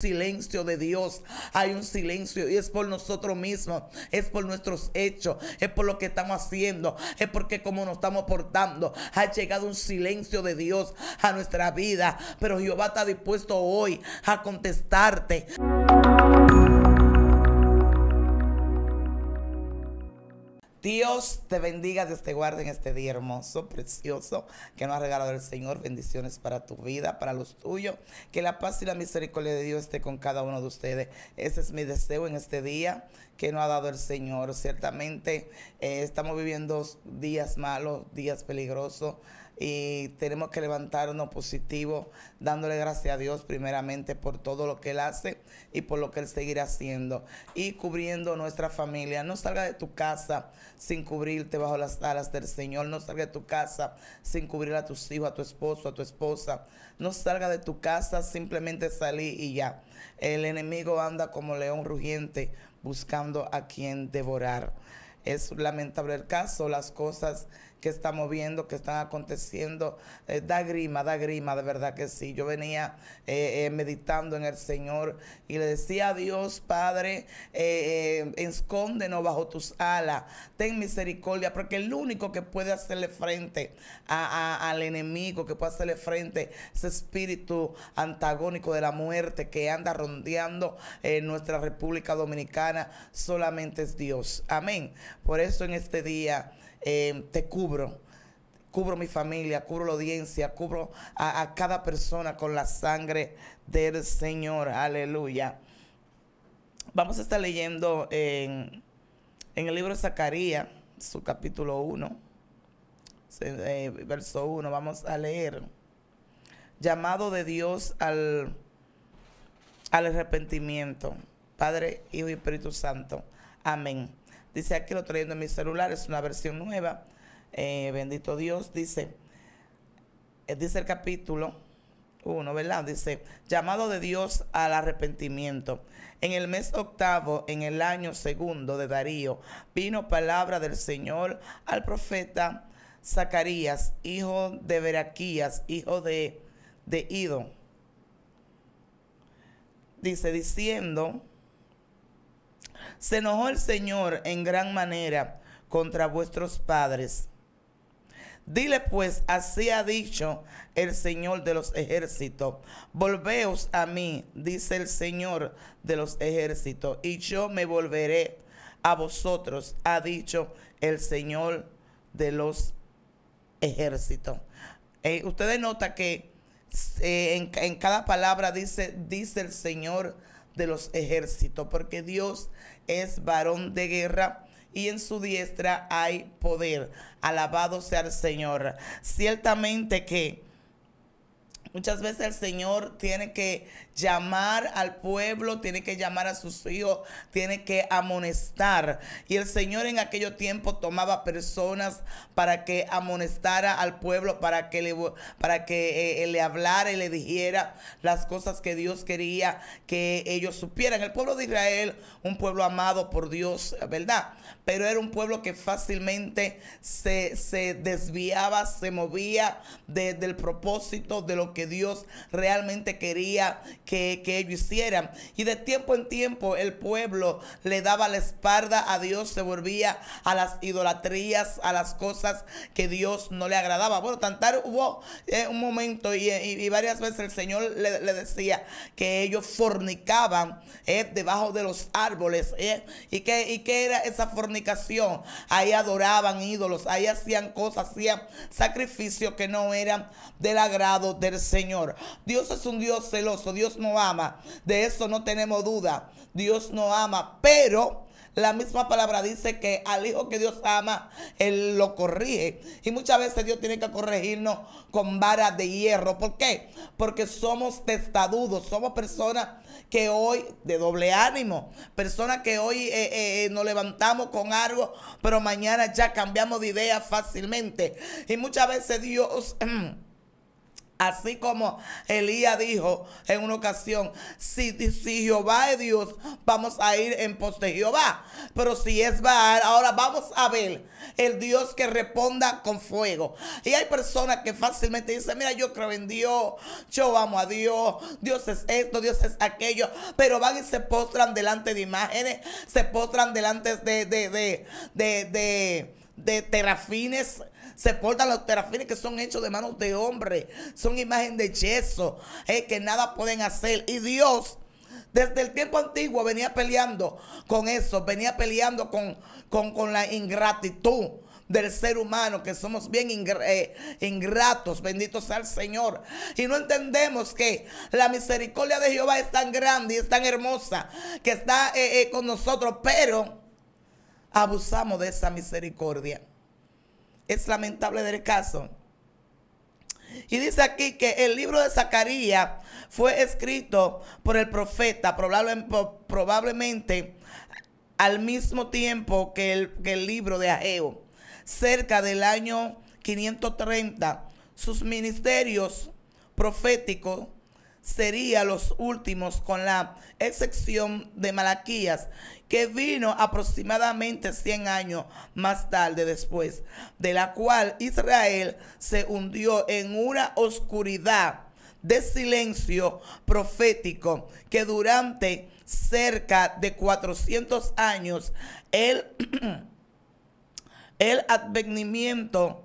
silencio de Dios, hay un silencio y es por nosotros mismos, es por nuestros hechos, es por lo que estamos haciendo, es porque como nos estamos portando, ha llegado un silencio de Dios a nuestra vida, pero Jehová está dispuesto hoy a contestarte. Dios te bendiga, Dios te guarde en este día hermoso, precioso que nos ha regalado el Señor. Bendiciones para tu vida, para los tuyos. Que la paz y la misericordia de Dios esté con cada uno de ustedes. Ese es mi deseo en este día que nos ha dado el Señor. Ciertamente eh, estamos viviendo días malos, días peligrosos y tenemos que levantarnos positivo dándole gracias a Dios primeramente por todo lo que Él hace y por lo que Él seguirá haciendo y cubriendo nuestra familia. No salga de tu casa sin cubrirte bajo las alas del Señor, no salga de tu casa sin cubrir a tus hijos, a tu esposo, a tu esposa, no salga de tu casa simplemente salir y ya. El enemigo anda como león rugiente buscando a quien devorar. Es lamentable el caso, las cosas que estamos viendo, que están aconteciendo. Eh, da grima, da grima, de verdad que sí. Yo venía eh, eh, meditando en el Señor y le decía a Dios, Padre, escóndenos bajo tus alas, ten misericordia, porque el único que puede hacerle frente a, al enemigo, que puede hacerle frente ese espíritu antagónico de la muerte que anda rondeando en nuestra República Dominicana, solamente es Dios. Amén. Por eso en este día eh, te cubro. Cubro mi familia, cubro la audiencia, cubro a, cada persona con la sangre del Señor. Aleluya. Vamos a estar leyendo en, el libro de Zacarías, su capítulo 1, eh, verso 1. Vamos a leer. Llamado de Dios al, al arrepentimiento. Padre, Hijo y Espíritu Santo. Amén. Dice, aquí lo trayendo en mi celular, es una versión nueva. Eh, bendito Dios, dice, eh, dice el capítulo 1, ¿verdad? Dice, llamado de Dios al arrepentimiento. En el mes octavo, en el año segundo de Darío, vino palabra del Señor al profeta Zacarías, hijo de Beraquías, hijo de, de Ido. Dice, diciendo, se enojó el Señor en gran manera contra vuestros padres. Dile pues, así ha dicho el Señor de los ejércitos, volveos a mí, dice el Señor de los ejércitos, y yo me volveré a vosotros, ha dicho el Señor de los ejércitos. Eh, ustedes notan que eh, en, en, cada palabra dice, dice el Señor de los ejércitos, porque Dios es varón de guerra y en su diestra hay poder. Alabado sea el Señor. Ciertamente que Muchas veces el Señor tiene que llamar al pueblo, tiene que llamar a sus hijos, tiene que amonestar. Y el Señor en aquello tiempo tomaba personas para que amonestara al pueblo, para que le, para que, eh, eh, le hablara y le dijera las cosas que Dios quería que ellos supieran. El pueblo de Israel, un pueblo amado por Dios, ¿verdad? Pero era un pueblo que fácilmente se, desviaba, se movía del propósito, de lo que que Dios realmente quería que, que ellos hicieran. Y de tiempo en tiempo el pueblo le daba la espalda a Dios, se volvía a las idolatrías, a las cosas que Dios no le agradaba. Bueno, tantar hubo eh, un momento eh, y, y, varias veces el Señor le, decía que ellos fornicaban eh, debajo de los árboles. Eh, ¿Y que y qué era esa fornicación? Ahí adoraban ídolos, ahí hacían cosas, hacían sacrificios que no eran del agrado del Señor. Dios es un Dios celoso, Dios no ama, de eso no tenemos duda, Dios no ama, pero... La misma palabra dice que al hijo que Dios ama, Él lo corrige. Y muchas veces Dios tiene que corregirnos con varas de hierro. ¿Por qué? Porque somos testadudos, somos personas que hoy de doble ánimo, personas que hoy eh, eh, eh, nos levantamos con algo, pero mañana ya cambiamos de idea fácilmente. Y muchas veces Dios... Así como Elías dijo en una ocasión, si, si, Jehová es Dios, vamos a ir en pos de Jehová. Pero si es Baal, ahora vamos a ver el Dios que responda con fuego. Y hay personas que fácilmente dicen, mira, yo creo en Dios, yo amo a Dios, Dios es esto, Dios es aquello. Pero van y se postran delante de imágenes, se postran delante de, de, de, de, se portan los terafines que son hechos de manos de hombre. Son imagen de yeso. Eh, que nada pueden hacer. Y Dios. Desde el tiempo antiguo venía peleando con eso, venía peleando con, con, la ingratitud del ser humano, que somos bien eh, ingratos, bendito sea el Señor. Y no entendemos que la misericordia de Jehová es tan grande y es tan hermosa que está eh, con nosotros, pero abusamos de esa misericordia es lamentable del caso. Y dice aquí que el libro de Zacarías fue escrito por el profeta, probablemente al mismo tiempo que el, que el libro de Ageo, cerca del año 530. Sus ministerios proféticos sería los últimos, con la excepción de Malaquías, que vino aproximadamente 100 años más tarde después, de la cual Israel se hundió en una oscuridad de silencio profético que durante cerca de 400 años el, el advenimiento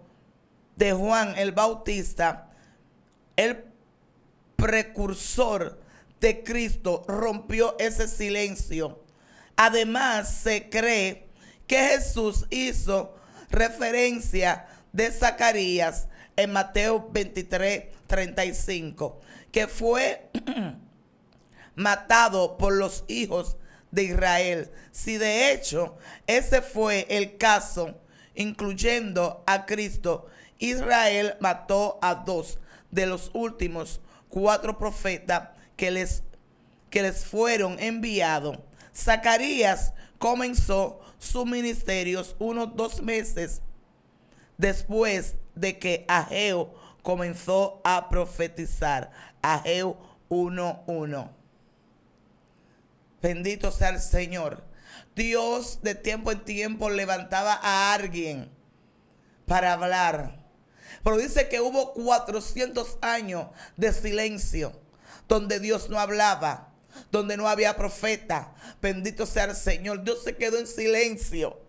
de Juan el Bautista, el precursor de Cristo rompió ese silencio. Además, se cree que Jesús hizo referencia de Zacarías en Mateo 23, 35, que fue matado por los hijos de Israel. Si de hecho ese fue el caso, incluyendo a Cristo, Israel mató a dos de los últimos cuatro profetas que les, que les fueron enviados. Zacarías comenzó sus ministerios unos dos meses después de que Ageo comenzó a profetizar. Ageo 1.1. Bendito sea el Señor. Dios de tiempo en tiempo levantaba a alguien para hablar pero dice que hubo 400 años de silencio, donde Dios no hablaba, donde no había profeta. Bendito sea el Señor. Dios se quedó en silencio.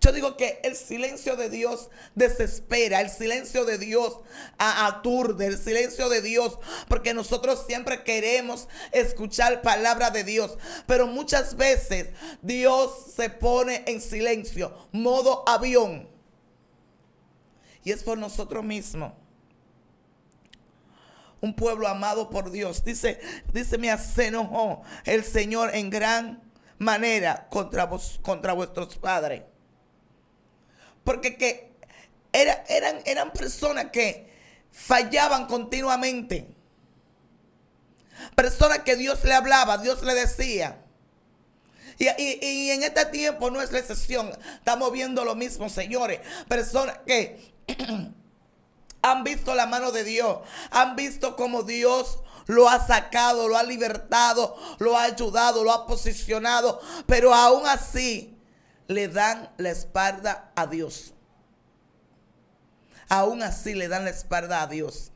Yo digo que el silencio de Dios desespera, el silencio de Dios aturde, el silencio de Dios, porque nosotros siempre queremos escuchar palabra de Dios, pero muchas veces Dios se pone en silencio, modo avión y es por nosotros mismos. Un pueblo amado por Dios. Dice, dice, me enojó el Señor en gran manera contra, contra vuestros padres. Porque que era, eran, eran personas que fallaban continuamente. Personas que Dios le hablaba, Dios le decía. Y, y, y, en este tiempo no es la excepción. Estamos viendo lo mismo, señores. Personas que Han visto la mano de Dios. Han visto cómo Dios lo ha sacado, lo ha libertado, lo ha ayudado, lo ha posicionado. Pero aún así le dan la espalda a Dios. Aún así le dan la espalda a Dios.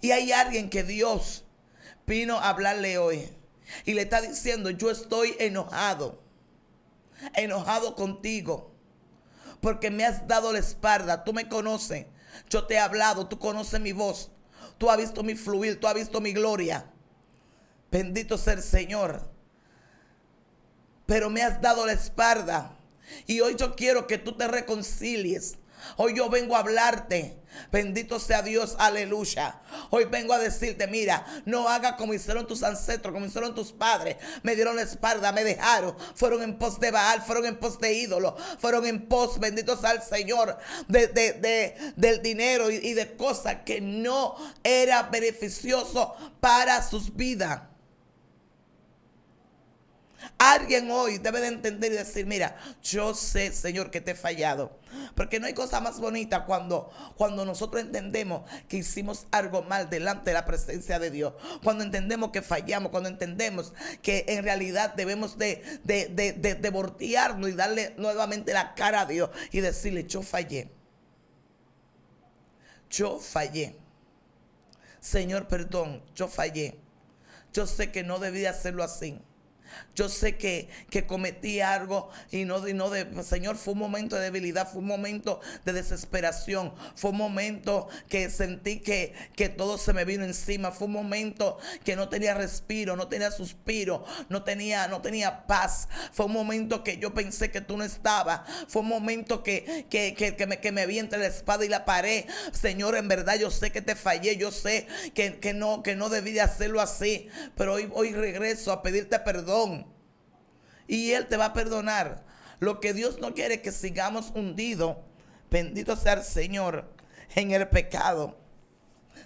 Y hay alguien que Dios vino a hablarle hoy. Y le está diciendo, yo estoy enojado. Enojado contigo porque me has dado la espalda. Tú me conoces. Yo te he hablado, tú conoces mi voz. Tú has visto mi fluir, tú has visto mi gloria. Bendito sea el Señor. Pero me has dado la espalda. Y hoy yo quiero que tú te reconcilies Hoy yo vengo a hablarte. Bendito sea Dios, aleluya. Hoy vengo a decirte, mira, no hagas como hicieron tus ancestros, como hicieron tus padres. Me dieron la espalda, me dejaron. Fueron en pos de Baal, fueron en pos de ídolo, fueron en pos, bendito sea el Señor, de, de, del dinero y, y de cosas que no era beneficioso para sus vidas. Alguien hoy debe de entender y decir, mira, yo sé, Señor, que te he fallado. Porque no hay cosa más bonita cuando, cuando nosotros entendemos que hicimos algo mal delante de la presencia de Dios. Cuando entendemos que fallamos, cuando entendemos que en realidad debemos de, de, y darle nuevamente la cara a Dios y decirle, yo fallé. Yo fallé. Señor, perdón, yo fallé. Yo sé que no debía hacerlo así. Yo sé que, cometí algo y no, no de, Señor, fue un momento de debilidad, fue un momento de desesperación, fue un momento que sentí que, que todo se me vino encima, fue un momento que no tenía respiro, no tenía suspiro, no tenía, no tenía paz, fue un momento que yo pensé que tú no estabas, fue un momento que, me, que me vi entre la espada y la pared. Señor, en verdad yo sé que te fallé, yo sé que, no, que no debí de hacerlo así, pero hoy, hoy regreso a pedirte perdón y Él te va a perdonar. Lo que Dios no quiere que sigamos hundidos. Bendito sea el Señor en el pecado.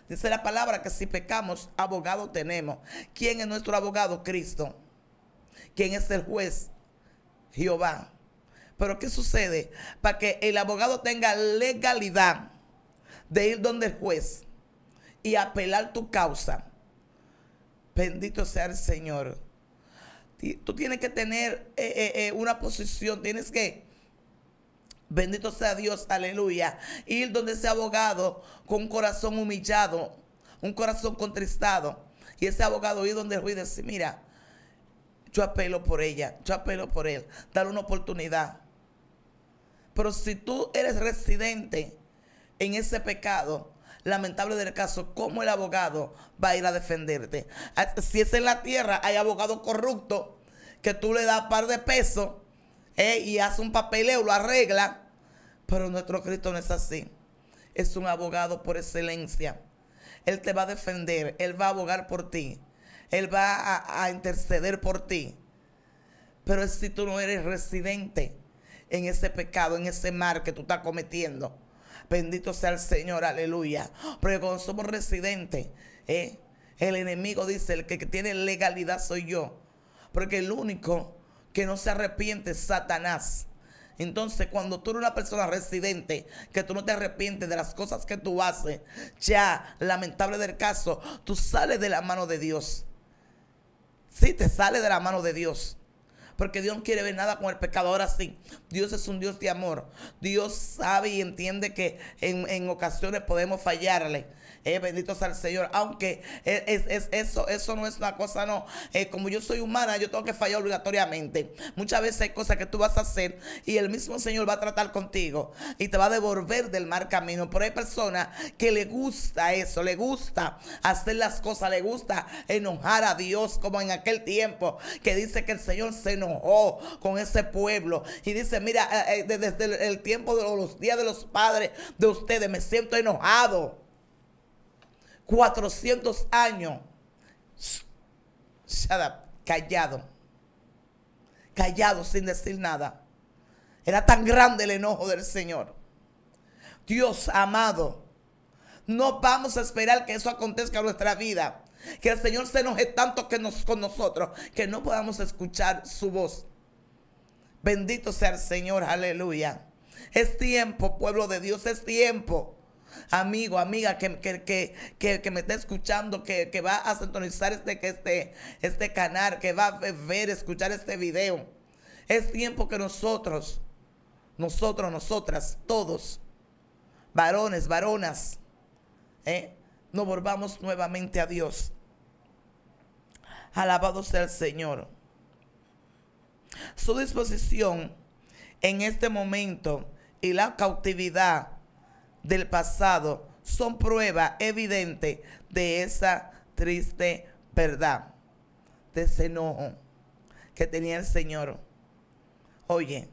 Dice la palabra que si pecamos, abogado tenemos. ¿Quién es nuestro abogado? Cristo. ¿Quién es el juez? Jehová. Pero ¿qué sucede? Para que el abogado tenga legalidad de ir donde el juez y apelar tu causa. Bendito sea el Señor. Tú tienes que tener eh, eh, eh, una posición, tienes que, bendito sea Dios, aleluya, ir donde ese abogado con un corazón humillado, un corazón contristado, y ese abogado ir donde el juez decir... mira, yo apelo por ella, yo apelo por él, dale una oportunidad. Pero si tú eres residente en ese pecado, lamentable del caso, cómo el abogado va a ir a defenderte. Ah, si es en la tierra, hay abogado corrupto que tú le das par de pesos eh, y hace un papeleo, lo arregla. Pero nuestro Cristo no es así. Es un abogado por excelencia. Él te va a defender, Él va a abogar por ti, Él va a, interceder por ti. Pero si tú no eres residente en ese pecado, en ese mar que tú estás cometiendo, Bendito sea el Señor, aleluya. Porque cuando somos residentes, eh, el enemigo dice, el que tiene legalidad soy yo. Porque el único que no se arrepiente es Satanás. Entonces, cuando tú eres una persona residente, que tú no te arrepientes de las cosas que tú haces, ya, lamentable del caso, tú sales de la mano de Dios. Sí, te sales de la mano de Dios. Porque Dios no quiere ver nada con el pecador así. Dios es un Dios de amor. Dios sabe y entiende que en, en ocasiones podemos fallarle eh, bendito sea el Señor. Aunque eh, es, eso, eso no es una cosa, no. Eh, como yo soy humana, yo tengo que fallar obligatoriamente. Muchas veces hay cosas que tú vas a hacer y el mismo Señor va a tratar contigo y te va a devolver del mal camino. Pero hay personas que le gusta eso, le gusta hacer las cosas, le gusta enojar a Dios, como en aquel tiempo que dice que el Señor se enojó con ese pueblo y dice: Mira, desde el tiempo de los días de los padres de ustedes, me siento enojado 400 años. callado. Callado sin decir nada. Era tan grande el enojo del Señor. Dios amado, no vamos a esperar que eso acontezca en nuestra vida. Que el Señor se enoje tanto que nos, con nosotros que no podamos escuchar su voz. Bendito sea el Señor, aleluya. Es tiempo, pueblo de Dios, es tiempo amigo, amiga, que, que, que, me está escuchando, que, va a sintonizar este, este, este canal, que va a ver, escuchar este video. Es tiempo que nosotros, nosotros, nosotras, todos, varones, varonas, ¿eh? nos volvamos nuevamente a Dios. Alabado sea el Señor. Su disposición en este momento y la cautividad del pasado son prueba evidente de esa triste verdad, de ese enojo que tenía el Señor. Oye,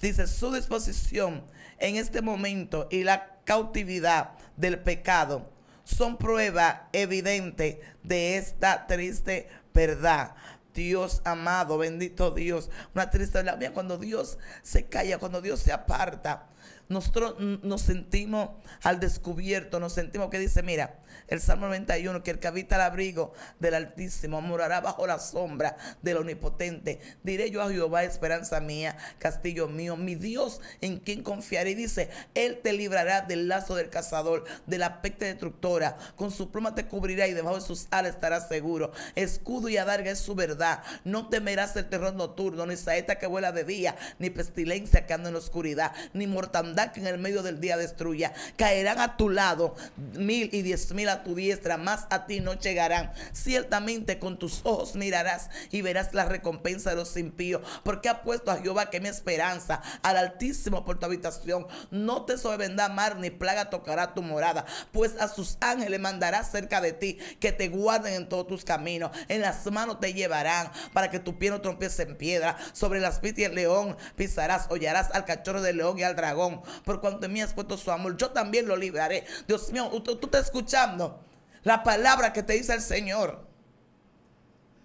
dice su disposición en este momento y la cautividad del pecado son prueba evidente de esta triste verdad. Dios amado, bendito Dios, una triste verdad. Mira, cuando Dios se calla, cuando Dios se aparta, nosotros nos sentimos al descubierto, nos sentimos que dice, mira, el Salmo 91, que el que habita al abrigo del Altísimo morará bajo la sombra del Omnipotente. Diré yo a Jehová, esperanza mía, castillo mío, mi Dios en quien confiaré. Y dice, Él te librará del lazo del cazador, de la peste destructora. Con su pluma te cubrirá y debajo de sus alas estarás seguro. Escudo y adarga es su verdad. No temerás el terror nocturno, ni saeta que vuela de día, ni pestilencia que anda en la oscuridad, ni mortandad que en el medio del día destruya. Caerán a tu lado mil y diez mil a tu diestra, más a ti no llegarán. Ciertamente con tus ojos mirarás y verás la recompensa de los impíos, porque ha puesto a Jehová que mi esperanza, al Altísimo por tu habitación. No te sobrevendrá mar ni plaga tocará tu morada, pues a sus ángeles mandará cerca de ti que te guarden en todos tus caminos. En las manos te llevarán para que tu pie no tropiece en piedra. Sobre las pies león pisarás, hollarás al cachorro del león y al dragón por cuanto en mí has puesto su amor, yo también lo libraré. Dios mío, tú, tú estás escuchando la palabra que te dice el Señor.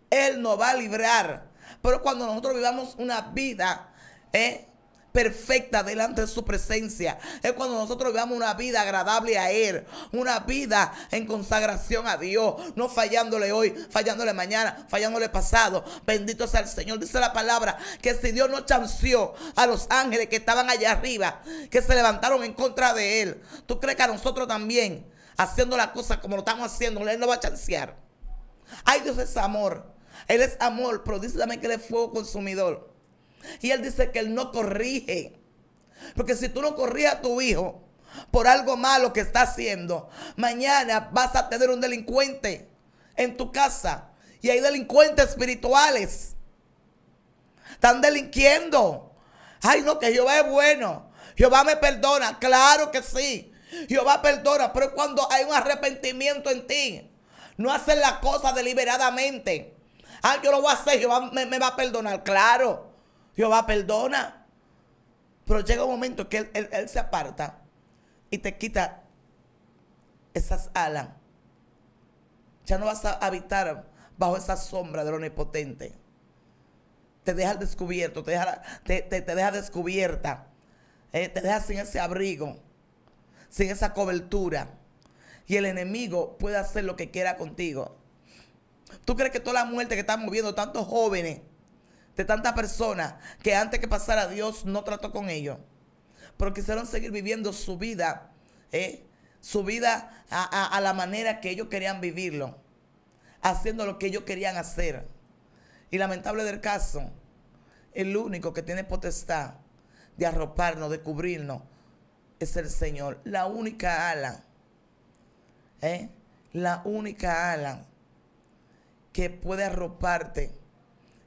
Él nos va a librar. Pero cuando nosotros vivamos una vida, ¿eh? perfecta delante de su presencia. Es cuando nosotros veamos una vida agradable a Él, una vida en consagración a Dios, no fallándole hoy, fallándole mañana, fallándole pasado. Bendito sea el Señor. Dice la palabra que si Dios no chanceó a los ángeles que estaban allá arriba, que se levantaron en contra de Él, ¿tú crees que a nosotros también, haciendo las cosas como lo estamos haciendo, Él no va a chancear? Ay, Dios es amor. Él es amor, pero dice también que es fuego consumidor. Y él dice que él no corrige. Porque si tú no corriges a tu hijo por algo malo que está haciendo, mañana vas a tener un delincuente en tu casa. Y hay delincuentes espirituales. Están delinquiendo. Ay, no, que Jehová es bueno. Jehová me perdona. Claro que sí. Jehová perdona. Pero cuando hay un arrepentimiento en ti, no haces la cosa deliberadamente. Ah, yo lo voy a hacer. Jehová me va a perdonar. Claro. Jehová perdona. Pero llega un momento que él, se aparta y te quita esas alas. Ya no vas a habitar bajo esa sombra del omnipotente. Te deja descubierto, te deja, descubierta. Eh, te deja sin ese abrigo, sin esa cobertura. Y el enemigo puede hacer lo que quiera contigo. ¿Tú crees que toda la muerte que están moviendo tantos jóvenes de tantas personas que antes que pasara Dios no trató con ellos. Pero quisieron seguir viviendo su vida, ¿eh? su vida a, la manera que ellos querían vivirlo, haciendo lo que ellos querían hacer. Y lamentable del caso, el único que tiene potestad de arroparnos, de cubrirnos, es el Señor. La única ala, ¿eh? la única ala que puede arroparte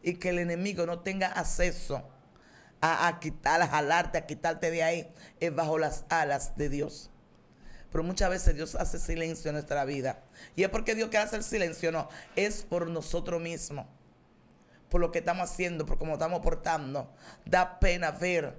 y que el enemigo no tenga acceso a, quitar, a jalarte, a quitarte de ahí, es bajo las alas de Dios. Pero muchas veces Dios hace silencio en nuestra vida. Y es porque Dios quiere hacer silencio, no, es por nosotros mismos, por lo que estamos haciendo, por cómo estamos portando. Da pena ver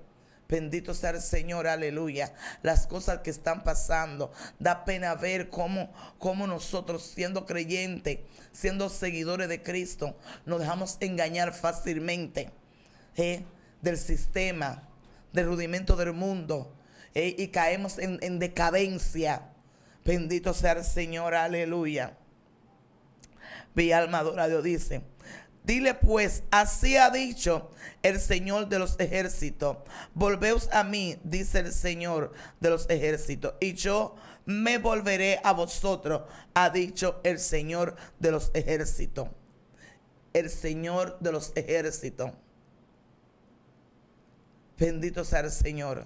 Bendito sea el Señor, aleluya. Las cosas que están pasando. Da pena ver cómo, cómo nosotros, siendo creyentes, siendo seguidores de Cristo, nos dejamos engañar fácilmente ¿eh? del sistema, del rudimento del mundo. ¿eh? Y caemos en, decadencia. Bendito sea el Señor, aleluya. vía alma adora Dios dice, Dile pues, así ha dicho el Señor de los ejércitos, volveos a mí, dice el Señor de los ejércitos, y yo me volveré a vosotros, ha dicho el Señor de los ejércitos. El Señor de los ejércitos. Bendito sea el Señor.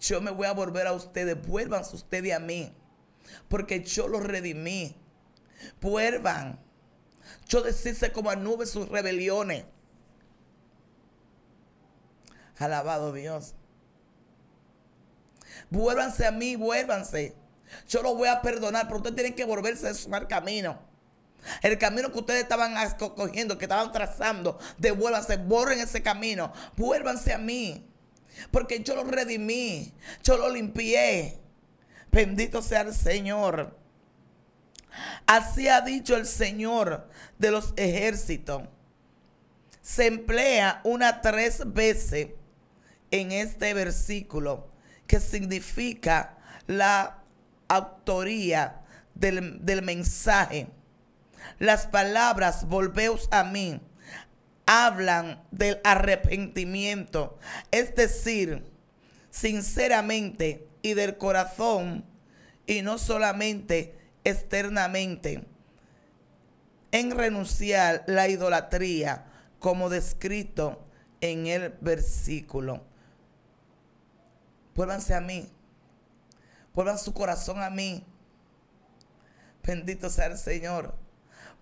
Yo me voy a volver a ustedes. Vuelvan ustedes a mí. Porque yo los redimí. Vuelvan yo deshice como a nube sus rebeliones. Alabado Dios. Vuélvanse a mí, vuélvanse. Yo los voy a perdonar, pero ustedes tienen que volverse a su camino. El camino que ustedes estaban cogiendo, que estaban trazando, devuélvanse, borren ese camino, vuélvanse a mí. Porque yo lo redimí, yo lo limpié. Bendito sea el Señor. Así ha dicho el Señor de los ejércitos. Se emplea una tres veces en este versículo que significa la autoría del, mensaje. Las palabras volveos a mí hablan del arrepentimiento, es decir, sinceramente y del corazón y no solamente externamente en renunciar la idolatría como descrito en el versículo. Vuélvanse a mí. Vuelvan su corazón a mí. Bendito sea el Señor.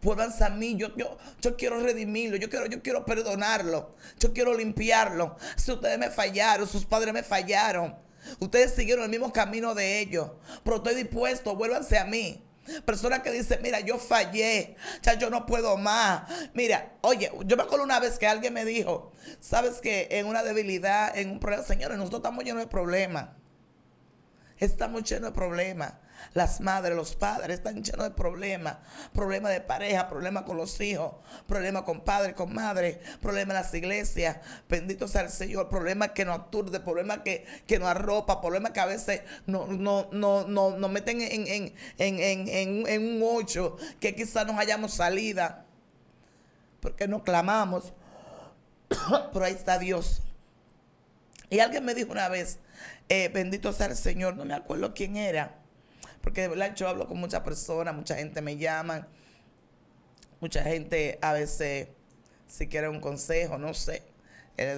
Vuelvanse a mí. Yo, yo, yo quiero redimirlo. Yo quiero, yo quiero perdonarlo. Yo quiero limpiarlo. Si ustedes me fallaron, sus padres me fallaron. Ustedes siguieron el mismo camino de ellos. Pero estoy dispuesto. Vuélvanse a mí. Persona que dice, mira, yo fallé, ya yo no puedo más. Mira, oye, yo me acuerdo una vez que alguien me dijo, sabes que en una debilidad, en un problema, señores, nosotros estamos llenos de problemas. Estamos llenos de problemas las madres, los padres están llenos de problemas. Problemas de pareja, problemas con los hijos, problemas con padres, con madres, problemas en las iglesias. Bendito sea el Señor. Problemas que nos aturde, problemas que, que nos arropa, problemas que a veces nos meten en, un ocho que quizás nos hayamos salida. Porque no clamamos. Pero ahí está Dios. Y alguien me dijo una vez, eh, bendito sea el Señor, no me acuerdo quién era, porque de verdad yo hablo con muchas personas, mucha gente me llama, mucha gente a veces si quiere un consejo, no sé.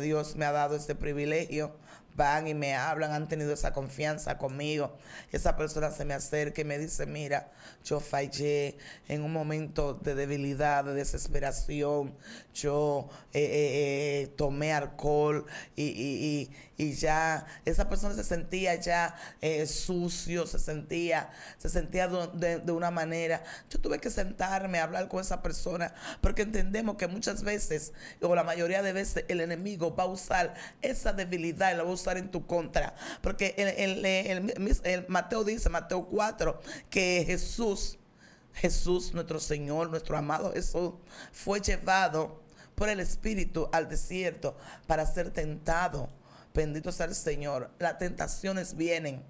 Dios me ha dado este privilegio van y me hablan, han tenido esa confianza conmigo. Esa persona se me acerca y me dice, mira, yo fallé en un momento de debilidad, de desesperación, yo eh, eh, eh, tomé alcohol y, ya esa persona se sentía ya sucio, se sentía, se sentía de, una manera. Yo tuve que sentarme a hablar con esa persona porque entendemos que muchas veces o la mayoría de veces el enemigo va a usar esa debilidad, la va en tu contra. Porque el, el, Mateo dice, Mateo 4, que Jesús, Jesús, nuestro Señor, nuestro amado Jesús, fue llevado por el Espíritu al desierto para ser tentado. Bendito sea el Señor. Las tentaciones vienen.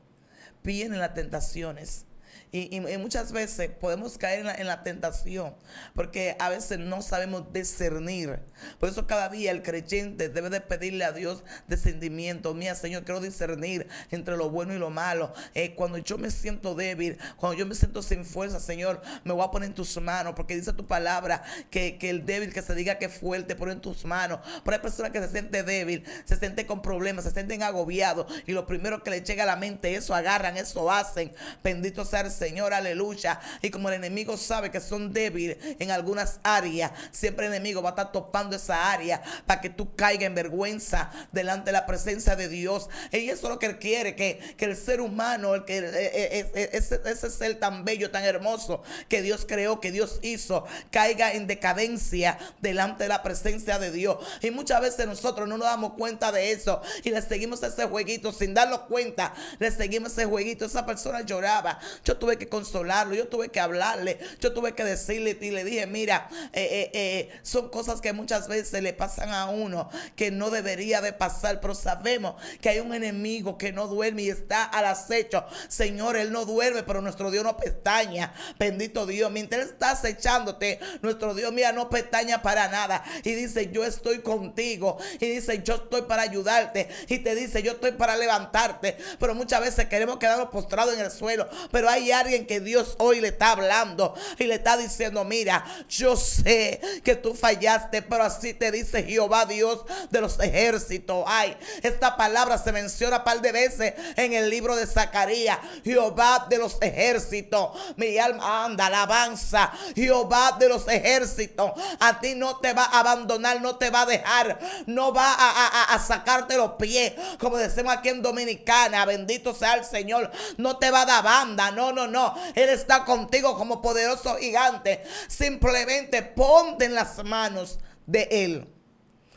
Vienen las tentaciones. Y, muchas veces podemos caer en la, tentación, porque a veces no sabemos discernir. Por eso cada día el creyente debe de pedirle a Dios descendimiento. Mía, Señor, quiero discernir entre lo bueno y lo malo. Eh, cuando yo me siento débil, cuando yo me siento sin fuerza, Señor, me voy a poner en tus manos, porque dice tu palabra que, el débil que se diga que es fuerte, pone en tus manos. Pero hay personas que se siente débil, se siente con problemas, se sienten agobiados, y lo primero que le llega a la mente, eso agarran, eso hacen. Bendito sea el Señor, aleluya. Y como el enemigo sabe que son débiles en algunas áreas, siempre el enemigo va a estar topando esa área para que tú caigas en vergüenza delante de la presencia de Dios. Y eso es lo que quiere, que, el ser humano, el que, eh, eh, eh, ese, ese ser tan bello, tan hermoso que Dios creó, que Dios hizo, caiga en decadencia delante de la presencia de Dios. Y muchas veces nosotros no nos damos cuenta de eso y le seguimos ese jueguito sin darnos cuenta, le seguimos ese jueguito. Esa persona lloraba. Yo tuve tuve que consolarlo, yo tuve que hablarle, yo tuve que decirle y le dije, mira, eh, eh, eh, son cosas que muchas veces le pasan a uno que no debería de pasar, pero sabemos que hay un enemigo que no duerme y está al acecho. Señor, Él no duerme, pero nuestro Dios no pestaña. Bendito Dios, mientras está acechándote, nuestro Dios, mira, no pestaña para nada. Y dice, yo estoy contigo. Y dice, yo estoy para ayudarte. Y te dice, yo estoy para levantarte. Pero muchas veces queremos quedarnos postrados en el suelo. Pero hay alguien que Dios hoy le está hablando y le está diciendo, mira, yo sé que tú fallaste, pero así te dice Jehová Dios de los ejércitos. Ay, esta palabra se menciona un par de veces en el libro de Zacarías. Jehová de los ejércitos. Mi alma anda, alabanza. Jehová de los ejércitos. A ti no te va a abandonar, no te va a dejar, no va a, a sacarte los pies, como decimos aquí en Dominicana. Bendito sea el Señor. No te va a dar banda. No, no, no. Él está contigo como poderoso gigante. Simplemente ponte en las manos de Él.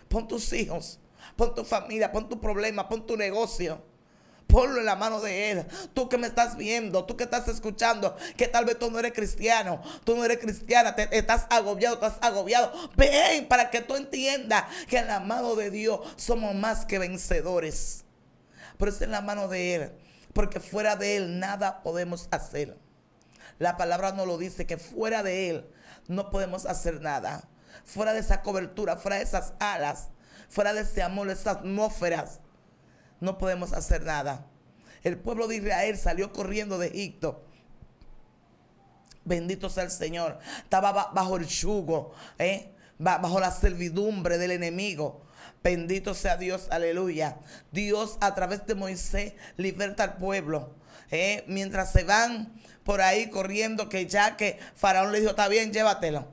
Pon tus hijos, pon tu familia, pon tu problema, pon tu negocio. Ponlo en la mano de Él. Tú que me estás viendo, tú que estás escuchando, que tal vez tú no eres cristiano, tú no eres cristiana, estás agobiado, estás agobiado. Ven para que tú entiendas que en la mano de Dios somos más que vencedores. Pero es en la mano de Él porque fuera de Él nada podemos hacer. La palabra nos lo dice, que fuera de Él no podemos hacer nada. Fuera de esa cobertura, fuera de esas alas, fuera de ese amor, esas atmósferas, no podemos hacer nada. El pueblo de Israel salió corriendo de Egipto. Bendito sea el Señor. Estaba bajo el yugo, ¿eh? bajo la servidumbre del enemigo. Bendito sea Dios, aleluya. Dios a través de Moisés liberta al pueblo. Eh, mientras se van por ahí corriendo, que ya que Faraón le dijo, está bien, llévatelo.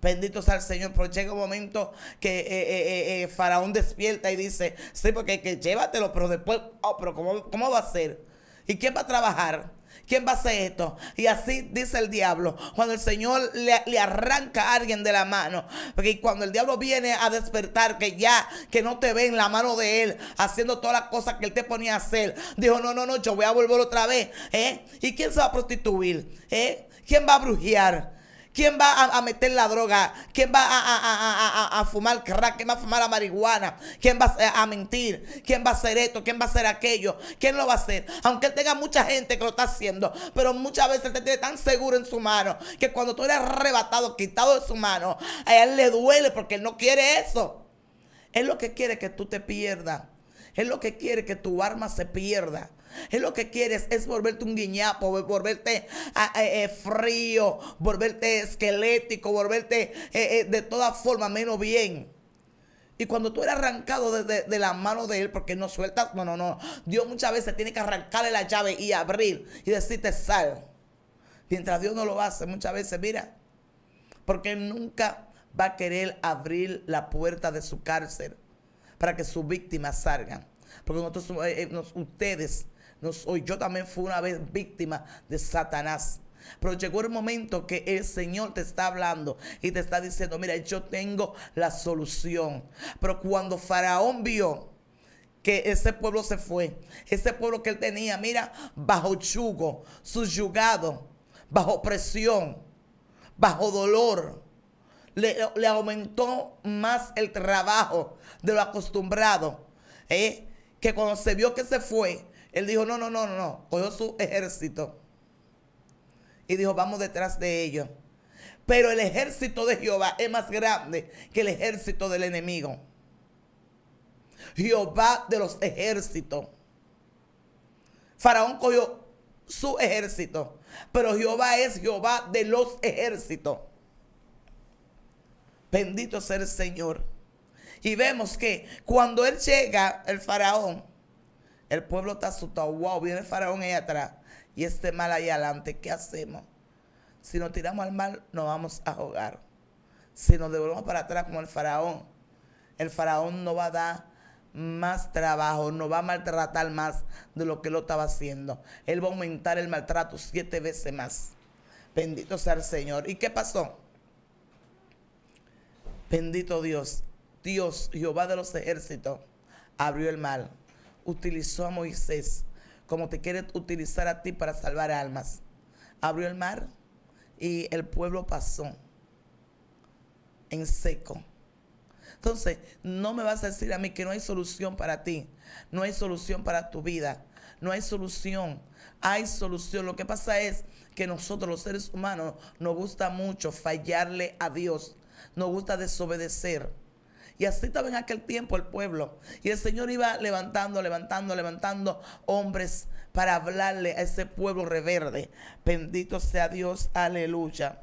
Bendito sea el Señor, pero llega un momento que eh, eh, Faraón despierta y dice, sí, porque que llévatelo, pero después, oh, pero ¿cómo, ¿cómo va a ser? ¿Y quién va a trabajar? ¿Quién va a hacer esto? Y así dice el diablo. Cuando el Señor le, arranca a alguien de la mano. Porque cuando el diablo viene a despertar, que ya, que no te ve en la mano de él, haciendo todas las cosas que él te ponía a hacer. Dijo, no, no, no, yo voy a volver otra vez. ¿eh? ¿Y quién se va a prostituir? ¿eh? ¿Quién va a brujear? ¿Quién va a, meter la droga? ¿Quién va a, fumar crack? ¿Quién va a fumar la marihuana? ¿Quién va a, mentir? ¿Quién va a hacer esto? ¿Quién va a hacer aquello? ¿Quién lo va a hacer? Aunque él tenga mucha gente que lo está haciendo, pero muchas veces él te tiene tan seguro en su mano que cuando tú eres arrebatado, quitado de su mano, a él le duele porque él no quiere eso. Él lo que quiere es que tú te pierdas. Él lo que quiere es que tu arma se pierda. Es lo que quieres, es volverte un guiñapo, volverte ah, eh, eh, frío, volverte esquelético, volverte eh, de toda forma menos bien. Y cuando tú eres arrancado de, la mano de él, porque no sueltas, no, no, no. Dios muchas veces tiene que arrancarle la llave y abrir y decirte sal. Mientras Dios no lo hace, muchas veces, mira, porque nunca va a querer abrir la puerta de su cárcel para que sus víctimas salgan. Porque nosotros, ustedes soy. Yo también fui una vez víctima de Satanás. Pero llegó el momento que el Señor te está hablando y te está diciendo, mira, yo tengo la solución. Pero cuando Faraón vio que ese pueblo se fue, ese pueblo que él tenía, mira, bajo yugo, subyugado, bajo presión, bajo dolor, le, aumentó más el trabajo de lo acostumbrado. ¿eh? Que cuando se vio que se fue, él dijo, no, no, no, no, no cogió su ejército y dijo, vamos detrás de ellos. Pero el ejército de Jehová es más grande que el ejército del enemigo. Jehová de los ejércitos. Faraón cogió su ejército, pero Jehová es Jehová de los ejércitos. Bendito sea el Señor. Y vemos que cuando él llega, el faraón, el pueblo está asustado. Wow, viene el faraón ahí atrás y este mal ahí adelante. ¿Qué hacemos? Si nos tiramos al mal, nos vamos a ahogar. Si nos devolvemos para atrás como el faraón, el faraón no va a dar más trabajo, no va a maltratar más de lo que lo estaba haciendo. Él va a aumentar el maltrato siete veces más. Bendito sea el Señor. ¿Y qué pasó? Bendito Dios. Dios, Jehová de los ejércitos, abrió el mal utilizó a Moisés, como te quiere utilizar a ti para salvar almas. Abrió el mar y el pueblo pasó en seco. Entonces, no me vas a decir a mí que no hay solución para ti, no hay solución para tu vida, no hay solución, hay solución. Lo que pasa es que nosotros los seres humanos nos gusta mucho fallarle a Dios, nos gusta desobedecer, y así estaba en aquel tiempo el pueblo. Y el Señor iba levantando, levantando, levantando hombres para hablarle a ese pueblo reverde. Bendito sea Dios, aleluya.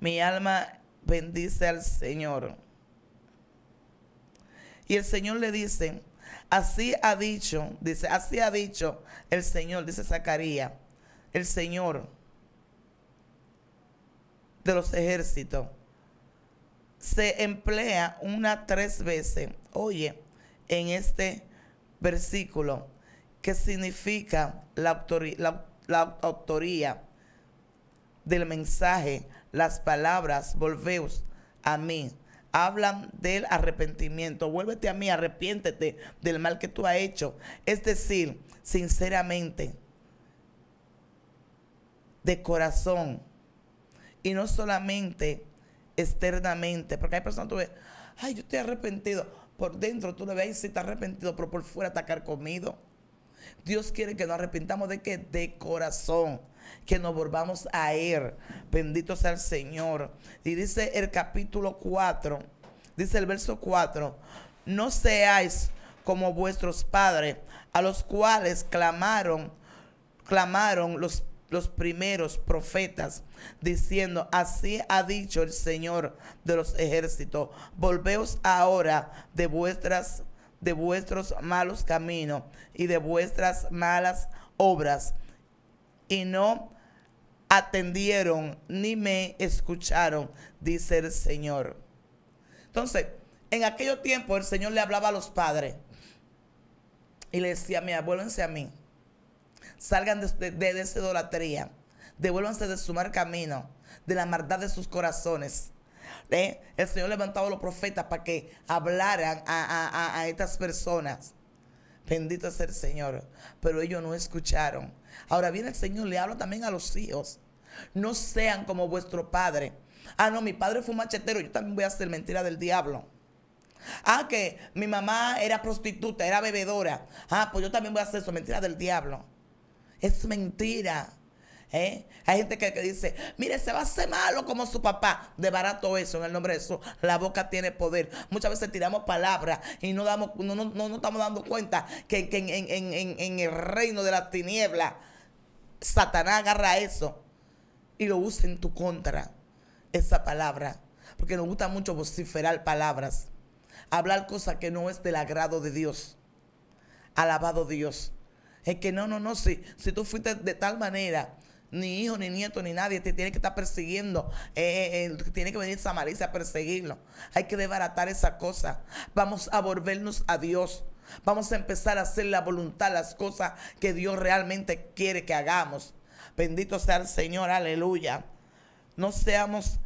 Mi alma bendice al Señor. Y el Señor le dice, así ha dicho, dice, así ha dicho el Señor, dice Zacarías, el Señor de los ejércitos se emplea una tres veces, oye, en este versículo, que significa la, autoría, la, autoría del mensaje, las palabras, volveos a mí, hablan del arrepentimiento. Vuélvete a mí, arrepiéntete del mal que tú has hecho. Es decir, sinceramente, de corazón. Y no solamente externamente. Porque hay personas que tú ves, ay, yo estoy arrepentido. Por dentro tú le ves, si está arrepentido, pero por fuera está carcomido. Dios quiere que nos arrepintamos de que de corazón, que nos volvamos a ir, Bendito sea el Señor. Y dice el capítulo 4, dice el verso 4, no seáis como vuestros padres, a los cuales clamaron, clamaron los los primeros profetas, diciendo, así ha dicho el Señor de los ejércitos, volveos ahora de vuestras de vuestros malos caminos y de vuestras malas obras, y no atendieron ni me escucharon, dice el Señor. Entonces, en aquellos tiempo el Señor le hablaba a los padres y le decía, mira, vuélvense a mí Salgan de, esa idolatría. Devuélvanse de su mal camino, de la maldad de sus corazones. ¿Eh? El Señor levantó a los profetas para que hablaran a, estas personas. Bendito es el Señor. Pero ellos no escucharon. Ahora viene el Señor, le habla también a los hijos. No sean como vuestro padre. Ah, no, mi padre fue un machetero, yo también voy a hacer mentira del diablo. Ah, que mi mamá era prostituta, era bebedora. Ah, pues yo también voy a hacer eso, mentira del diablo. Es mentira. ¿eh? Hay gente que, dice, mire, se va a hacer malo como su papá. De barato eso, en el nombre de Jesús. La boca tiene poder. Muchas veces tiramos palabras y no, damos, no, no, estamos dando cuenta que, en, en, el reino de la tiniebla, Satanás agarra eso y lo usa en tu contra. Esa palabra. Porque nos gusta mucho vociferar palabras. Hablar cosas que no es del agrado de Dios. Alabado Dios. Es que no, no, no, si, si tú fuiste de tal manera, ni hijo, ni nieto, ni nadie te tiene que estar persiguiendo. Eh, eh, eh, tiene que venir Samaritza a perseguirlo. Hay que desbaratar esa cosa. Vamos a volvernos a Dios. Vamos a empezar a hacer la voluntad, las cosas que Dios realmente quiere que hagamos. Bendito sea el Señor, aleluya. No seamos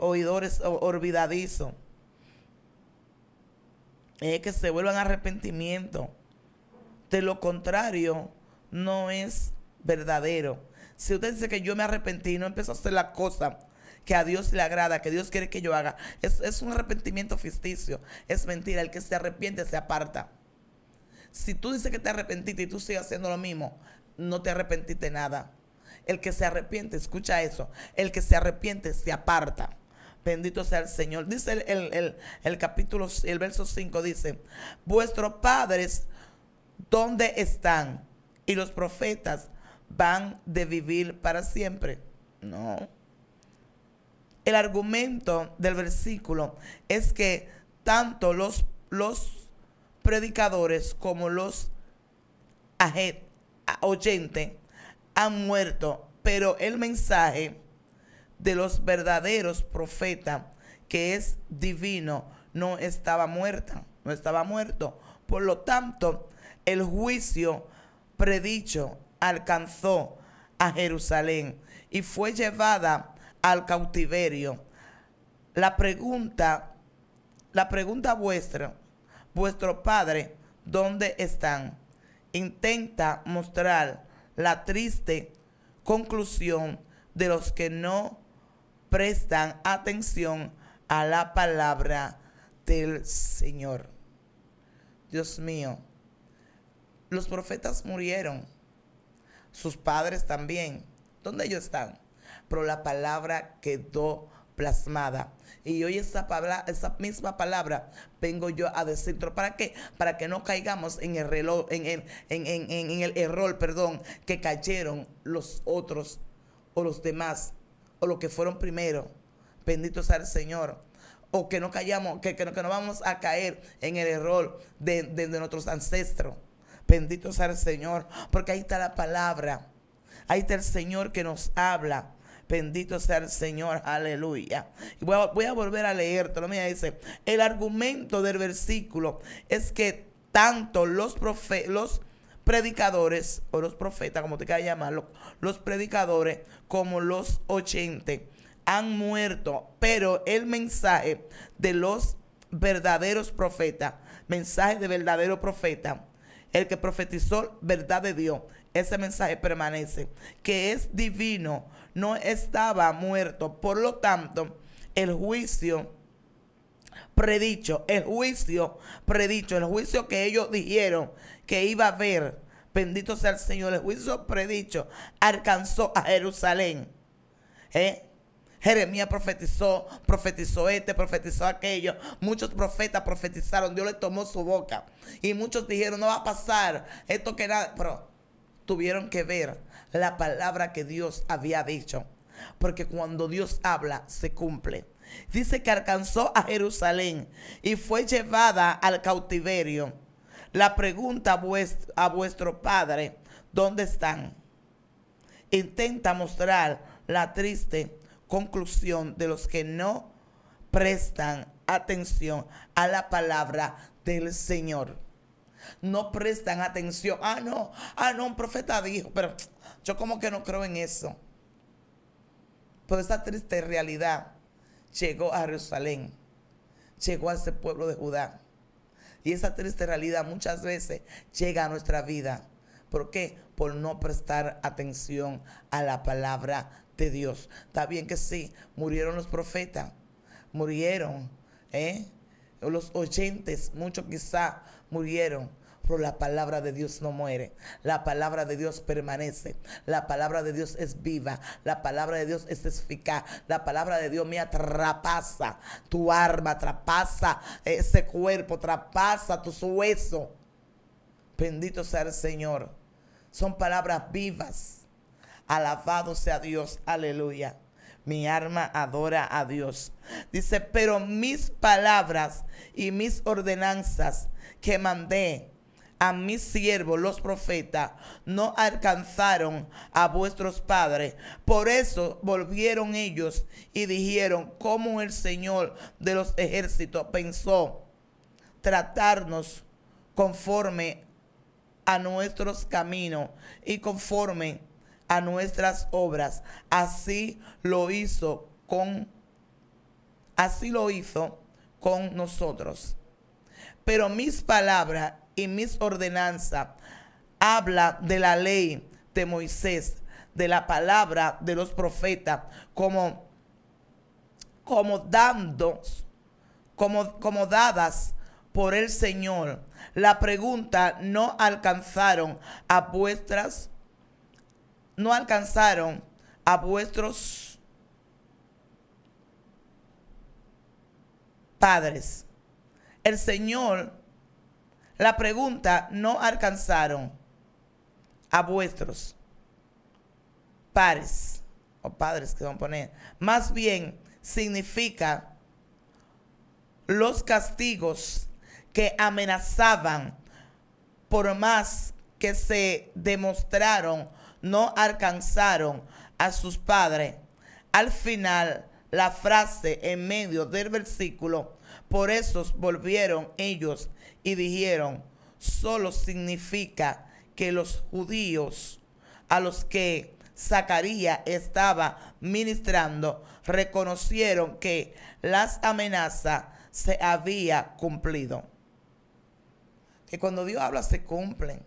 oidores olvidadizos. Es que se vuelvan arrepentimiento. De lo contrario, no es verdadero. Si usted dice que yo me arrepentí y no empiezo a hacer la cosa que a Dios le agrada, que Dios quiere que yo haga, es, un arrepentimiento ficticio, es mentira. El que se arrepiente se aparta. Si tú dices que te arrepentiste y tú sigues haciendo lo mismo, no te arrepentiste nada. El que se arrepiente, escucha eso, el que se arrepiente se aparta. Bendito sea el Señor. Dice el, el capítulo, el verso 5 dice, vuestros padres ¿Dónde están? Y los profetas van de vivir para siempre. No. El argumento del versículo es que tanto los, los predicadores como los oyentes han muerto, pero el mensaje de los verdaderos profetas, que es divino, no estaba muerta, no estaba muerto. Por lo tanto, el juicio predicho alcanzó a Jerusalén y fue llevada al cautiverio. La pregunta, la pregunta vuestra, vuestro padre, ¿dónde están? Intenta mostrar la triste conclusión de los que no prestan atención a la palabra del Señor. Dios mío. Los profetas murieron, sus padres también. ¿Dónde ellos están? Pero la palabra quedó plasmada. Y hoy esa, palabra, esa misma palabra vengo yo a decir, ¿para qué? Para que no caigamos en el, reloj, en, error, perdón, que cayeron los otros o los demás o los que fueron primero. Bendito sea el Señor. O que no caigamos, que, no, vamos a caer en el error de nuestros ancestros. Bendito sea el Señor, porque ahí está la palabra. Ahí está el Señor que nos habla. Bendito sea el Señor, aleluya. Voy a, voy a volver a leer. Mira, dice, el argumento del versículo es que tanto los, los predicadores, o los profetas, como te quieras llamarlo, los predicadores como los ochenta han muerto, pero el mensaje de los verdaderos profetas, mensaje de verdadero profeta, el que profetizó verdad de Dios. Ese mensaje permanece, que es divino, no estaba muerto. Por lo tanto, el juicio predicho, el juicio predicho, el juicio que ellos dijeron que iba a haber, bendito sea el Señor, el juicio predicho alcanzó a Jerusalén. ¿Eh? Jeremías profetizó, profetizó este, profetizó aquello. Muchos profetas profetizaron, Dios le tomó su boca. Y muchos dijeron, no va a pasar esto que nada. Pero tuvieron que ver la palabra que Dios había dicho. Porque cuando Dios habla, se cumple. Dice que alcanzó a Jerusalén y fue llevada al cautiverio. La pregunta a vuestro, a vuestro padre, ¿dónde están? Intenta mostrar la triste conclusión de los que no prestan atención a la palabra del Señor. No prestan atención. Ah, no, ah, no, un profeta dijo, pero yo como que no creo en eso. Pero esa triste realidad llegó a Jerusalén, llegó a ese pueblo de Judá. Y esa triste realidad muchas veces llega a nuestra vida. ¿Por qué? Por no prestar atención a la palabra de Dios. Está bien que sí, murieron los profetas, murieron, ¿eh? los oyentes, muchos quizá murieron, pero la palabra de Dios no muere. La palabra de Dios permanece. La palabra de Dios es viva. La palabra de Dios es eficaz. La palabra de Dios me atrapasa, tu arma, atrapasa, ese cuerpo, atrapasa tu hueso Bendito sea el Señor. Son palabras vivas. Alabado sea Dios, aleluya. Mi arma adora a Dios. Dice, pero mis palabras y mis ordenanzas que mandé a mis siervos los profetas no alcanzaron a vuestros padres. Por eso volvieron ellos y dijeron, como el Señor de los ejércitos pensó tratarnos conforme a nuestros caminos y conforme nuestras obras. Así lo hizo con así lo hizo con nosotros. Pero mis palabras y mis ordenanzas habla de la ley de Moisés, de la palabra de los profetas, como como dando como, como dadas por el Señor. La pregunta no alcanzaron a vuestras no alcanzaron a vuestros padres. El Señor, la pregunta, no alcanzaron a vuestros padres o padres que van a poner. Más bien significa los castigos que amenazaban por más que se demostraron no alcanzaron a sus padres. Al final, la frase en medio del versículo, por eso volvieron ellos y dijeron, solo significa que los judíos a los que Zacarías estaba ministrando reconocieron que las amenazas se había cumplido. Que cuando Dios habla se cumplen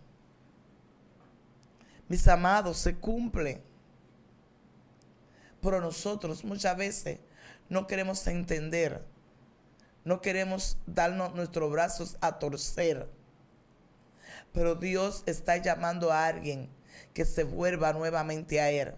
mis amados, se cumple. Pero nosotros muchas veces no queremos entender, no queremos darnos nuestros brazos a torcer. Pero Dios está llamando a alguien que se vuelva nuevamente a Él,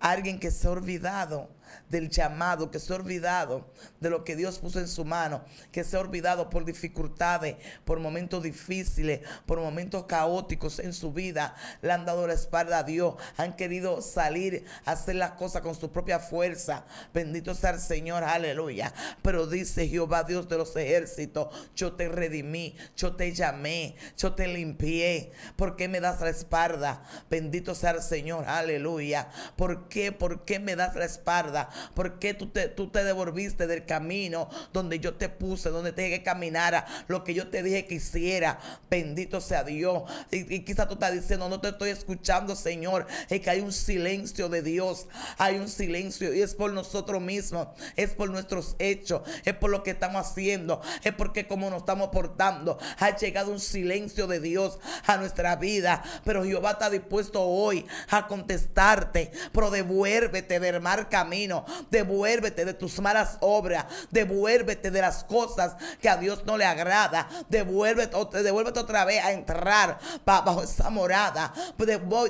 alguien que se ha olvidado del llamado, que se ha olvidado de lo que Dios puso en su mano, que se ha olvidado por dificultades, por momentos difíciles, por momentos caóticos en su vida, le han dado la espalda a Dios, han querido salir, a hacer las cosas con su propia fuerza. Bendito sea el Señor, aleluya. Pero dice Jehová Dios de los ejércitos, yo te redimí, yo te llamé, yo te limpié. ¿Por qué me das la espalda? Bendito sea el Señor, aleluya. ¿Por qué? ¿Por qué me das la espalda? porque tú te, tú te devolviste del camino donde yo te puse, donde te dije que caminara, lo que yo te dije que hiciera? Bendito sea Dios. Y, y quizás tú estás diciendo, no te estoy escuchando, Señor. Es que hay un silencio de Dios. Hay un silencio y es por nosotros mismos. Es por nuestros hechos. Es por lo que estamos haciendo. Es porque como nos estamos portando. Ha llegado un silencio de Dios a nuestra vida. Pero Jehová está dispuesto hoy a contestarte. Pero devuélvete del mal camino. Devuélvete de tus malas obras. Devuélvete de las cosas que a Dios no le agrada. Devuélvete, otra vez a entrar bajo esa morada.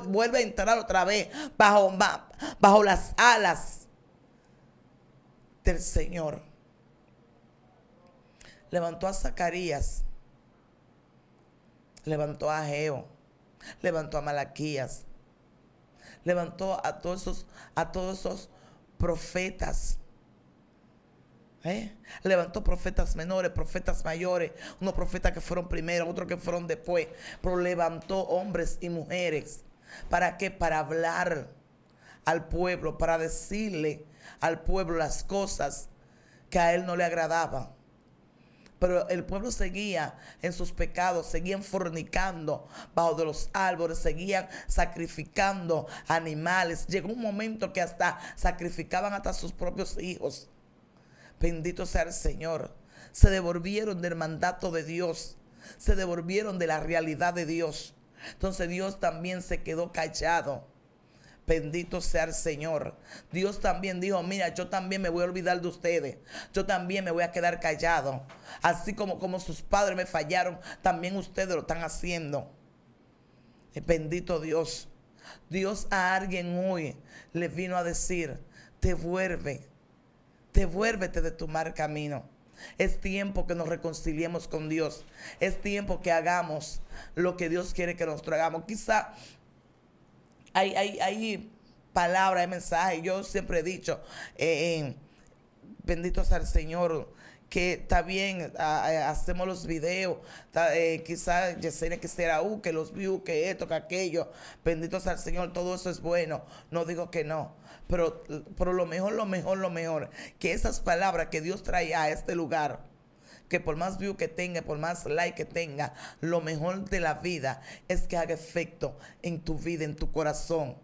Vuelve a entrar otra vez bajo, las alas del Señor. Levantó a Zacarías. Levantó a Geo. Levantó a Malaquías levantó a todos a todos esos profetas. ¿Eh? Levantó profetas menores, profetas mayores, unos profetas que fueron primero, otros que fueron después, pero levantó hombres y mujeres. ¿Para qué? Para hablar al pueblo, para decirle al pueblo las cosas que a él no le agradaban. Pero el pueblo seguía en sus pecados, seguían fornicando bajo de los árboles, seguían sacrificando animales. Llegó un momento que hasta sacrificaban hasta sus propios hijos. Bendito sea el Señor. Se devolvieron del mandato de Dios. Se devolvieron de la realidad de Dios. Entonces Dios también se quedó callado Bendito sea el Señor. Dios también dijo, mira, yo también me voy a olvidar de ustedes. Yo también me voy a quedar callado. Así como, como sus padres me fallaron, también ustedes lo están haciendo. Eh, bendito Dios. Dios a alguien hoy le vino a decir, te vuelve, te vuélvete de tu mal camino. Es tiempo que nos reconciliemos con Dios. Es tiempo que hagamos lo que Dios quiere que nos hagamos. Quizá hay, hay, hay palabras, hay mensajes. Yo siempre he dicho, eh, bendito sea el Señor, que está bien, hacemos los videos, eh, quizás Yesenia quisiera, que los views, que esto, que aquello, bendito sea el Señor, todo eso es bueno, no digo que no, pero, pero lo mejor, lo mejor, lo mejor, que esas palabras que Dios trae a este lugar, que por más view que tenga, por más like que tenga, lo mejor de la vida es que haga efecto en tu vida, en tu corazón.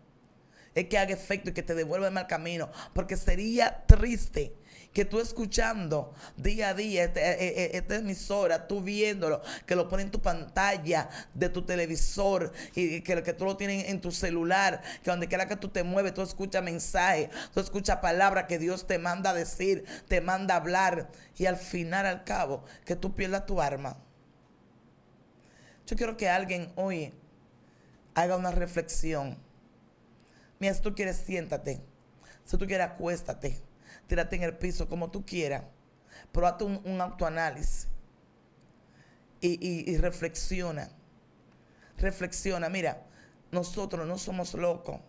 Es que haga efecto y que te devuelva el mal camino. Porque sería triste que tú escuchando día a día este, eh, eh, eh, esta emisora, tú viéndolo, que lo ponen en tu pantalla de tu televisor y que, que tú lo tienes en tu celular, que donde quiera que tú te mueves, tú escuchas mensajes, tú escuchas palabras que Dios te manda a decir, te manda hablar y al final, al cabo, que tú pierdas tu arma. Yo quiero que alguien hoy haga una reflexión. Mira, si tú quieres, siéntate. Si tú quieres, acuéstate tírate en el piso como tú quieras, pero un, autoanálisis y, reflexiona. Reflexiona, mira, nosotros no somos locos.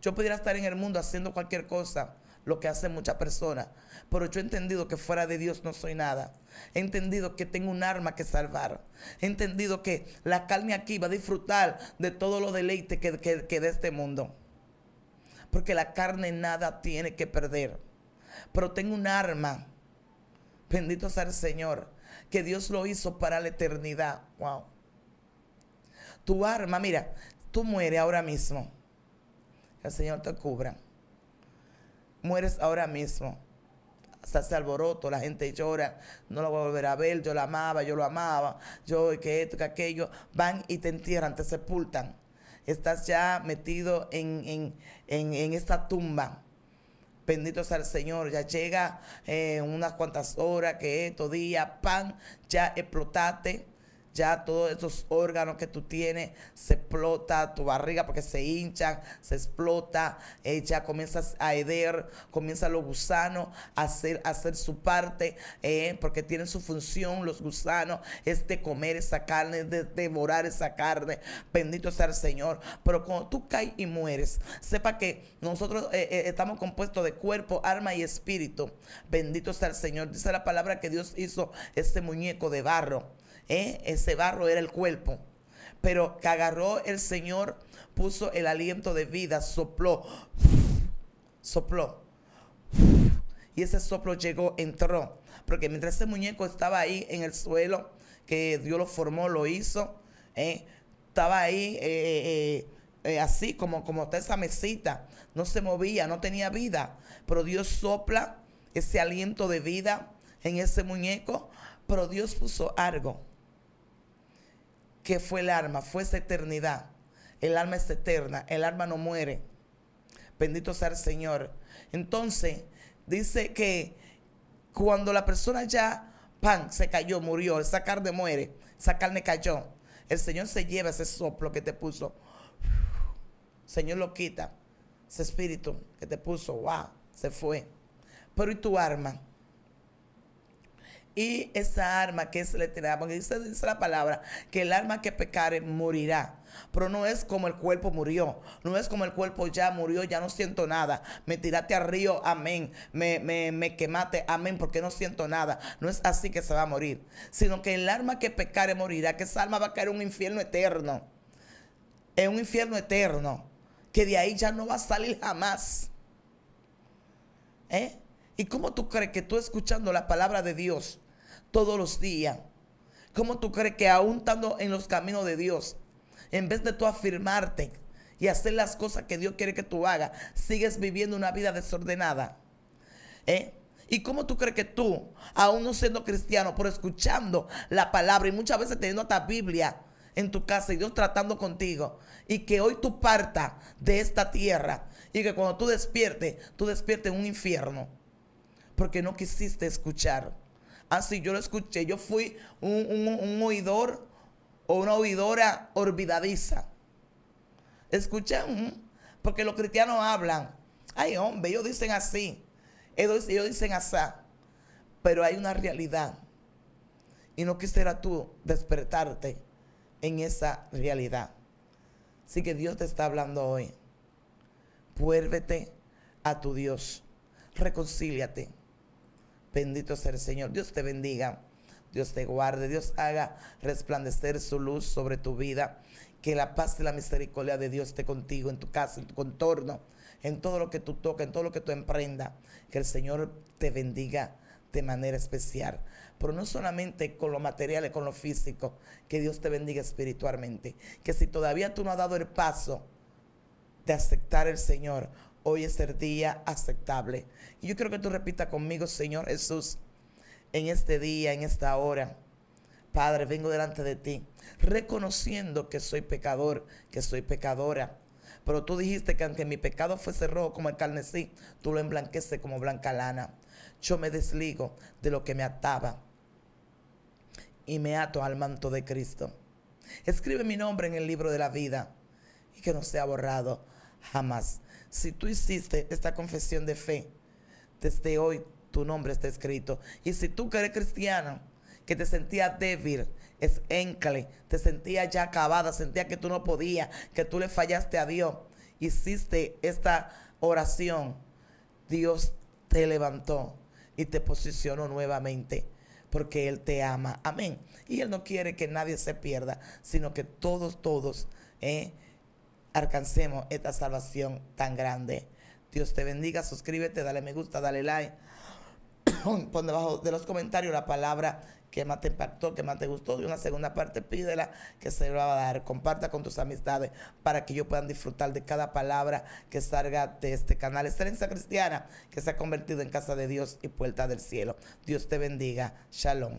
Yo pudiera estar en el mundo haciendo cualquier cosa, lo que hacen muchas personas, pero yo he entendido que fuera de Dios no soy nada. He entendido que tengo un arma que salvar. He entendido que la carne aquí va a disfrutar de todos los deleites que de este mundo porque la carne nada tiene que perder. Pero tengo un arma, bendito sea el Señor, que Dios lo hizo para la eternidad. Wow. Tu arma, mira, tú mueres ahora mismo. El Señor te cubra. Mueres ahora mismo. Se hace alboroto, la gente llora, no lo voy a volver a ver, yo la amaba, yo lo amaba, yo que esto, que aquello, van y te entierran, te sepultan estás ya metido en, esta tumba. Bendito sea el Señor, ya llega eh, unas cuantas horas, que estos día. pan, ya explotaste ya todos esos órganos que tú tienes se explota, tu barriga porque se hincha, se explota, eh, ya comienzas a heder, comienzan los gusanos a hacer, hacer su parte, eh, porque tienen su función los gusanos, es de comer esa carne, de devorar esa carne, bendito sea el Señor. Pero cuando tú caes y mueres, sepa que nosotros eh, estamos compuestos de cuerpo, alma y espíritu, bendito sea el Señor. Dice la palabra que Dios hizo este muñeco de barro ¿Eh? Ese barro era el cuerpo. Pero que agarró el Señor, puso el aliento de vida, sopló, sopló. Y ese soplo llegó, entró. Porque mientras ese muñeco estaba ahí en el suelo, que Dios lo formó, lo hizo, ¿eh? estaba ahí eh, así como, como está esa mesita, no se movía, no tenía vida. Pero Dios sopla ese aliento de vida en ese muñeco, pero Dios puso algo que fue el alma? Fue esa eternidad. El alma es eterna, el alma no muere. Bendito sea el Señor. Entonces, dice que cuando la persona ya, pan, se cayó, murió, esa carne muere, esa carne cayó, el Señor se lleva ese soplo que te puso. Señor lo quita. Ese espíritu que te puso, wow, se fue. Pero ¿y tu alma? Y esa arma que le tiraba, porque dice, la palabra, que el alma que pecare morirá. Pero no es como el cuerpo murió. No es como el cuerpo ya murió, ya no siento nada. Me tiraste al río, amén. Me, me, me quemaste, amén, porque no siento nada. No es así que se va a morir. Sino que el alma que pecare morirá, que esa alma va a caer en un infierno eterno. En un infierno eterno. Que de ahí ya no va a salir jamás. ¿Eh? ¿Y cómo tú crees que tú escuchando la palabra de Dios? todos los días. ¿Cómo tú crees que aún estando en los caminos de Dios, en vez de tú afirmarte y hacer las cosas que Dios quiere que tú hagas, sigues viviendo una vida desordenada? ¿Eh? ¿Y cómo tú crees que tú, aún no siendo cristiano, por escuchando la palabra y muchas veces teniendo esta Biblia en tu casa y Dios tratando contigo, y que hoy tú partas de esta tierra y que cuando tú despiertes, tú despiertes en un infierno? Porque no quisiste escuchar. Así ah, yo lo escuché. Yo fui un, oidor o una oidora olvidadiza. Escuchan, porque los cristianos hablan. Ay, hombre, ellos dicen así. Ellos, dicen así. Pero hay una realidad. Y no quisiera tú despertarte en esa realidad. Así que Dios te está hablando hoy. Vuélvete a tu Dios. Reconcíliate. Bendito sea el Señor. Dios te bendiga. Dios te guarde. Dios haga resplandecer su luz sobre tu vida. Que la paz y la misericordia de Dios esté contigo, en tu casa, en tu contorno, en todo lo que tú tocas, en todo lo que tú emprendas. Que el Señor te bendiga de manera especial. Pero no solamente con lo material, con lo físico. Que Dios te bendiga espiritualmente. Que si todavía tú no has dado el paso de aceptar el Señor hoy es el día aceptable. Y yo quiero que tú repitas conmigo, Señor Jesús, en este día, en esta hora. Padre, vengo delante de ti, reconociendo que soy pecador, que soy pecadora. Pero tú dijiste que aunque mi pecado fuese rojo como el carnesí, tú lo emblanqueces como blanca lana. Yo me desligo de lo que me ataba y me ato al manto de Cristo. Escribe mi nombre en el libro de la vida y que no sea borrado jamás si tú hiciste esta confesión de fe, desde hoy tu nombre está escrito. Y si tú que eres cristiano, que te sentías débil, es encle, te sentías ya acabada, sentías que tú no podías, que tú le fallaste a Dios, hiciste esta oración, Dios te levantó y te posicionó nuevamente porque Él te ama. Amén. Y Él no quiere que nadie se pierda, sino que todos, todos, eh, alcancemos esta salvación tan grande. Dios te bendiga, suscríbete, dale me gusta, dale like. Pon debajo de los comentarios la palabra que más te impactó, que más te gustó. Y una segunda parte pídela que se lo va a dar. Comparta con tus amistades para que ellos puedan disfrutar de cada palabra que salga de este canal. Excelencia cristiana que se ha convertido en casa de Dios y puerta del cielo. Dios te bendiga. Shalom.